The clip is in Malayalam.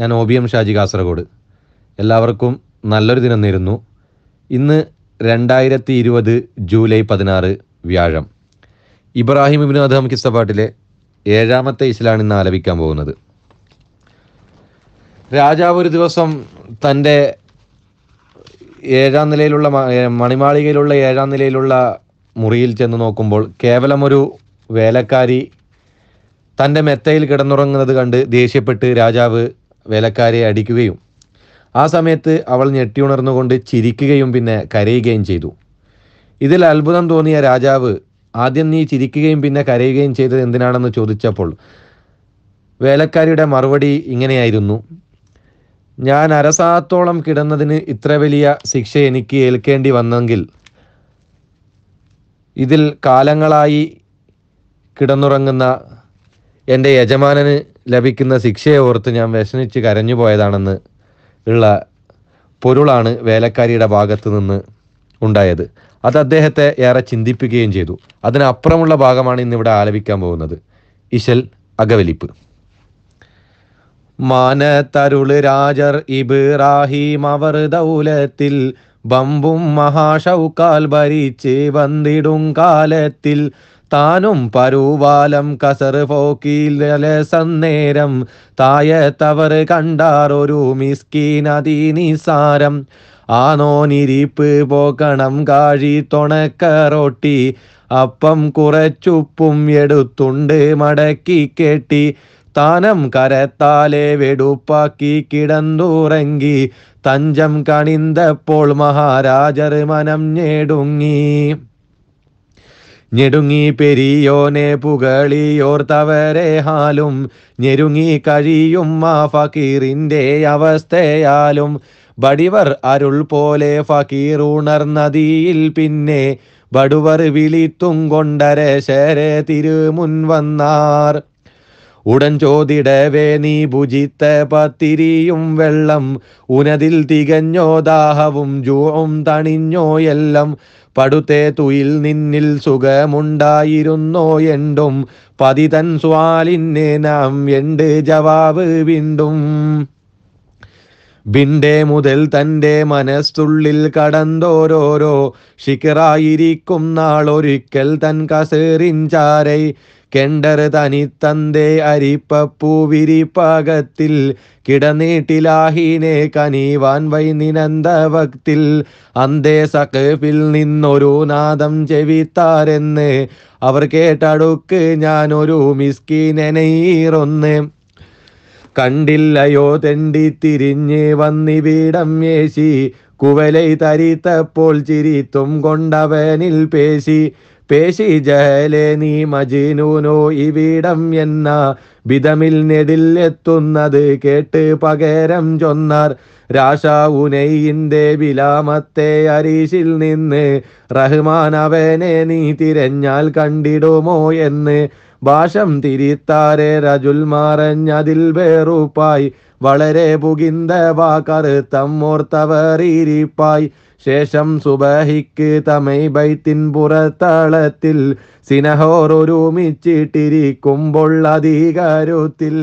ഞാൻ O B M Shaji Kasaragod എല്ലാവർക്കും നല്ലൊരു ദിനം നേരുന്നു ഇന്ന് രണ്ടായിരത്തി ഇരുപത് ജൂലൈ പതിനാറ് വ്യാഴം ഇബ്രാഹിം ഇബിൻ അദ്ദേഹം കിസ്തപാട്ടിലെ ഏഴാമത്തെ ഇസ്ലാണ് ഇന്ന് ആലപിക്കാൻ പോകുന്നത് രാജാവ് ഒരു ദിവസം തൻ്റെ ഏഴാം നിലയിലുള്ള മണിമാളികയിലുള്ള ഏഴാം നിലയിലുള്ള മുറിയിൽ ചെന്ന് നോക്കുമ്പോൾ കേവലം ഒരു വേലക്കാരി തൻ്റെ മെത്തയിൽ കിടന്നുറങ്ങുന്നത് കണ്ട് ദേഷ്യപ്പെട്ട് രാജാവ് വേലക്കാരെ അടിക്കുകയും ആ സമയത്ത് അവൾ ഞെട്ടിയുണർന്നുകൊണ്ട് ചിരിക്കുകയും പിന്നെ കരയുകയും ചെയ്തു ഇതിൽ അത്ഭുതം തോന്നിയ രാജാവ് ആദ്യം നീ ചിരിക്കുകയും പിന്നെ കരയുകയും ചെയ്തത് എന്തിനാണെന്ന് ചോദിച്ചപ്പോൾ വേലക്കാരിയുടെ മറുപടി ഇങ്ങനെയായിരുന്നു ഞാൻ അരസാത്തോളം കിടന്നതിന് ഇത്ര വലിയ ശിക്ഷ എനിക്ക് ഏൽക്കേണ്ടി വന്നെങ്കിൽ ഇതിൽ കാലങ്ങളായി കിടന്നുറങ്ങുന്ന എൻ്റെ യജമാനന് ലഭിക്കുന്ന ശിക്ഷയെ ഓർത്ത് ഞാൻ വിഷമിച്ച് കരഞ്ഞു പോയതാണെന്ന് ഉള്ള പൊരുളാണ് വേലക്കാരിയുടെ ഭാഗത്ത് നിന്ന് ഉണ്ടായത് അത് അദ്ദേഹത്തെ ഏറെ ചിന്തിപ്പിക്കുകയും ചെയ്തു അതിനപ്പുറമുള്ള ഭാഗമാണ് ഇന്നിവിടെ ആലപിക്കാൻ പോകുന്നത് ഇശൽ അകവലിപ്പ് മാനത്തരുള് രാജർ ഇബ്രാഹിം അവർ ദൗലത്തിൽ ബമ്പും മഹാഷൗക്കാൽ ഭരിച്ച് വന്നിടും കാലത്തിൽ താനും പരുവാലം കസർ പോക്കിലെ സന്നേരം കണ്ടാർ ഒരു മിസ്കീനദീനിസാരം ആനോനിരിപ്പ് പോക്കണം കാഴി റോട്ടി അപ്പം കുറച്ചുപ്പും എടുത്തുണ്ട് മടക്കി കെട്ടി താനം കരത്താലെ വെടുപ്പാക്കി കിടന്നുറങ്ങി തഞ്ചം കണിന്തപ്പോൾ മഹാരാജർ മനം ഞെടുങ്ങി ഞെടുങ്ങി പെരിയോനെ പുകളിയോർത്തവരെ ഹാലും ഞെരുങ്ങി കഴിയും ആ ഫക്കീറിൻ്റെ അവസ്ഥയാലും ബടിവർ അരുൾ പോലെ ഫക്കീർ ഉണർന്നതിയിൽ പിന്നെ ബടുവർ വിളിത്തും കൊണ്ടരശരെ തിരുമുൻ വന്നാർ ഉടൻ ചോദിടവേ നീ ഭുജിത്ത പത്തിരിയും വെള്ളം ഉനതിൽ തികഞ്ഞോ ദാഹവും ജൂവും തണിഞ്ഞോ എല്ലാം പടുത്തെ തുയിൽ നിന്നിൽ സുഖമുണ്ടായിരുന്നോ എണ്ടും പതിതൻ സ്വാലിന്നെ നാം എണ്ട് ജവാബ് വീണ്ടും ബിൻഡെ മുതൽ തൻ്റെ മനസ്സുള്ളിൽ കടന്തോരോരോ ശിഖറായിരിക്കും നാളൊരിക്കൽ തൻ കസേറിൻ ചാരൈ കെണ്ടർ തനി തന്തേ അരിപ്പപ്പൂവിരിപ്പകത്തിൽ കിടനീട്ടിലാഹീനെ കനീവാൻ വൈനിനന്ദ ഭക്തിൽ അന്തേ സഖിൽ നിന്നൊരു നാദം ചെവിത്താരെന്ന് അവർ കേട്ടടുക്ക് ഞാനൊരു മിസ്കീനെനീറൊന്ന് കണ്ടില്ലയോ തെണ്ടി തിരിഞ്ഞ് വന്നി വീടം യേശി കുവലൈ തരിത്തപ്പോൾ ചിരിത്തും കൊണ്ടവനിൽ പേശി പേശി പേശിജലെ നീ മജിനൂനോ ഇവിടം എന്ന വിധമിൽ നെടിൽ എത്തുന്നത് കേട്ട് പകരം ചൊന്നാർ രാഷാവുനൈയിൻ്റെ വിലാമത്തെ അരീശിൽ നിന്ന് റഹ്മാൻ അവനെ നീ തിരഞ്ഞാൽ കണ്ടിടുമോ എന്ന് ഭാഷം തിരിത്താരെ രജുൽ മാറഞ്ഞതിൽ വേറുപ്പായി വളരെ പുകിന്ത വാ കറുത്തം ഓർത്തവറിയിരിപ്പായി ശേഷം സുബഹിക്ക് തമൈ ബൈത്തിൻ പുറത്താളത്തിൽ സിനഹോർ ഒരുമിച്ചിട്ടിരിക്കുമ്പോൾ അധികാരത്തിൽ